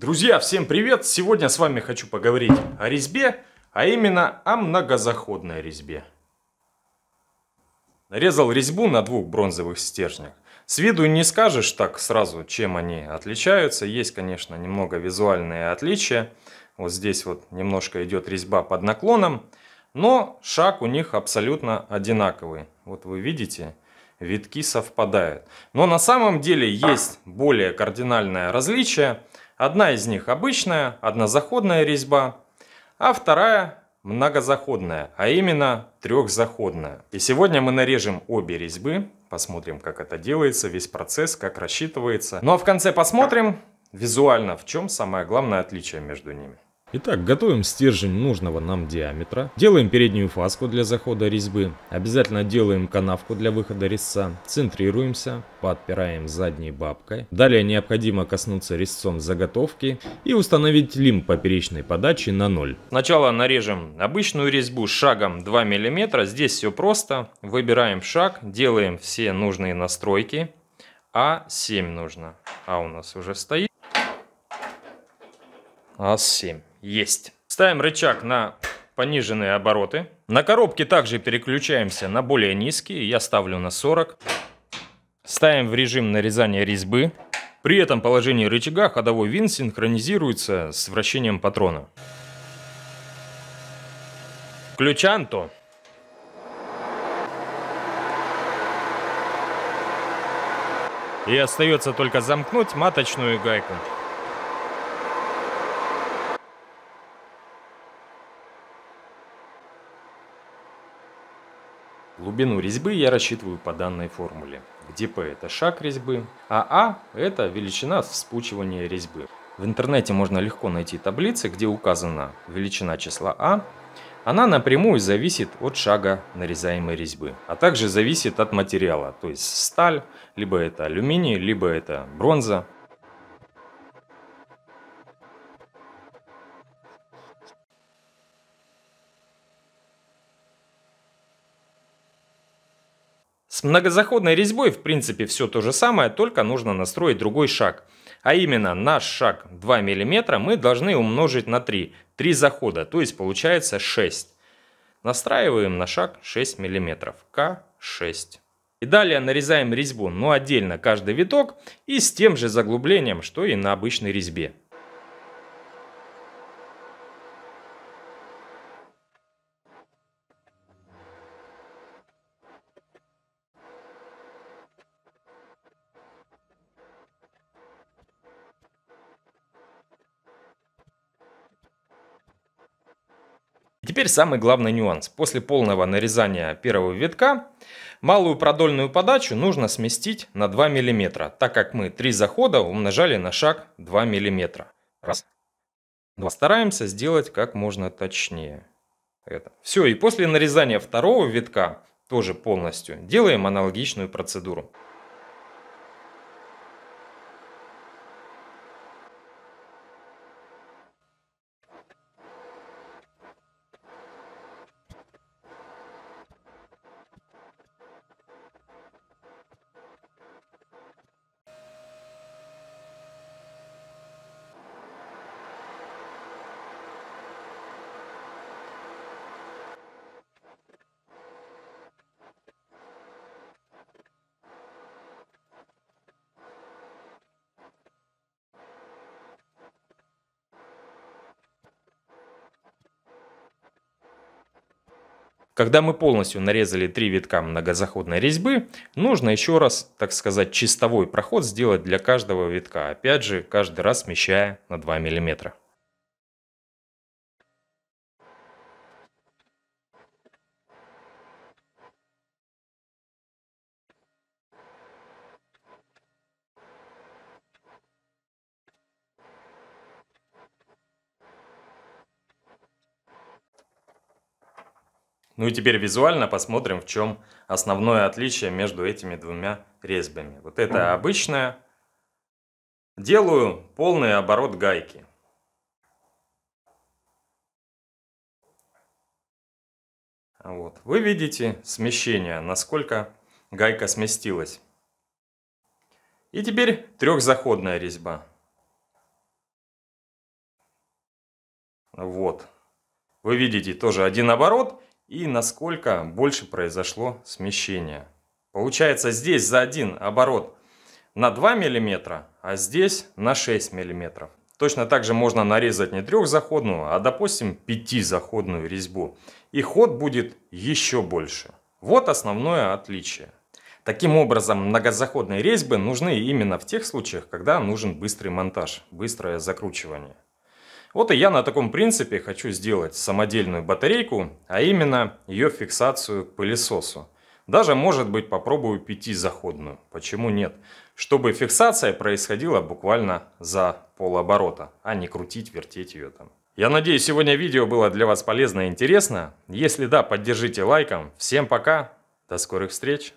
Друзья, всем привет! Сегодня с вами хочу поговорить о резьбе, а именно о многозаходной резьбе. Нарезал резьбу на двух бронзовых стержнях. С виду не скажешь так сразу, чем они отличаются. Есть, конечно, немного визуальные отличия. Вот здесь вот немножко идет резьба под наклоном, но шаг у них абсолютно одинаковый. Вот вы видите, витки совпадают. Но на самом деле есть более кардинальное различие – Одна из них обычная, однозаходная резьба, а вторая многозаходная, а именно трехзаходная. И сегодня мы нарежем обе резьбы, посмотрим, как это делается, весь процесс, как рассчитывается. Ну а в конце посмотрим визуально, в чем самое главное отличие между ними. Итак, готовим стержень нужного нам диаметра, делаем переднюю фаску для захода резьбы, обязательно делаем канавку для выхода резца, центрируемся, подпираем задней бабкой. Далее необходимо коснуться резцом заготовки и установить лимб поперечной подачи на 0. Сначала нарежем обычную резьбу шагом 2 мм, здесь все просто, выбираем шаг, делаем все нужные настройки, А7 нужно, А у нас уже стоит, А7. Есть. Ставим рычаг на пониженные обороты. На коробке также переключаемся на более низкие. Я ставлю на 40. Ставим в режим нарезания резьбы. При этом положении рычага ходовой винт синхронизируется с вращением патрона. Ключанто. И остается только замкнуть маточную гайку. Глубину резьбы я рассчитываю по данной формуле, где P это шаг резьбы, а a а это величина вспучивания резьбы. В интернете можно легко найти таблицы, где указана величина числа А. Она напрямую зависит от шага нарезаемой резьбы, а также зависит от материала, то есть сталь, либо это алюминий, либо это бронза. С многозаходной резьбой в принципе все то же самое, только нужно настроить другой шаг. А именно наш шаг 2 мм мы должны умножить на 3. 3 захода, то есть получается 6. Настраиваем на шаг 6 мм. К6. И далее нарезаем резьбу, но отдельно каждый виток и с тем же заглублением, что и на обычной резьбе. Теперь самый главный нюанс. После полного нарезания первого витка малую продольную подачу нужно сместить на 2 мм, так как мы 3 захода умножали на шаг 2 мм. Раз. Два. Стараемся сделать как можно точнее. Это. Все, и после нарезания второго витка тоже полностью делаем аналогичную процедуру. Когда мы полностью нарезали три витка многозаходной резьбы, нужно еще раз, так сказать, чистовой проход сделать для каждого витка, опять же, каждый раз смещая на 2 миллиметра. Ну и теперь визуально посмотрим, в чем основное отличие между этими двумя резьбами. Вот это обычная. Делаю полный оборот гайки. Вот. Вы видите смещение, насколько гайка сместилась. И теперь трехзаходная резьба. Вот. Вы видите тоже один оборот и насколько больше произошло смещение. Получается здесь за один оборот на 2 мм, а здесь на 6 мм. Точно так же можно нарезать не трехзаходную, а допустим пятизаходную резьбу. И ход будет еще больше. Вот основное отличие. Таким образом, многозаходные резьбы нужны именно в тех случаях, когда нужен быстрый монтаж, быстрое закручивание. Вот и я на таком принципе хочу сделать самодельную батарейку, а именно ее фиксацию к пылесосу. Даже, может быть, попробую пятизаходную. Почему нет? Чтобы фиксация происходила буквально за полоборота, а не крутить, вертеть ее там. Я надеюсь, сегодня видео было для вас полезно и интересно. Если да, поддержите лайком. Всем пока, до скорых встреч!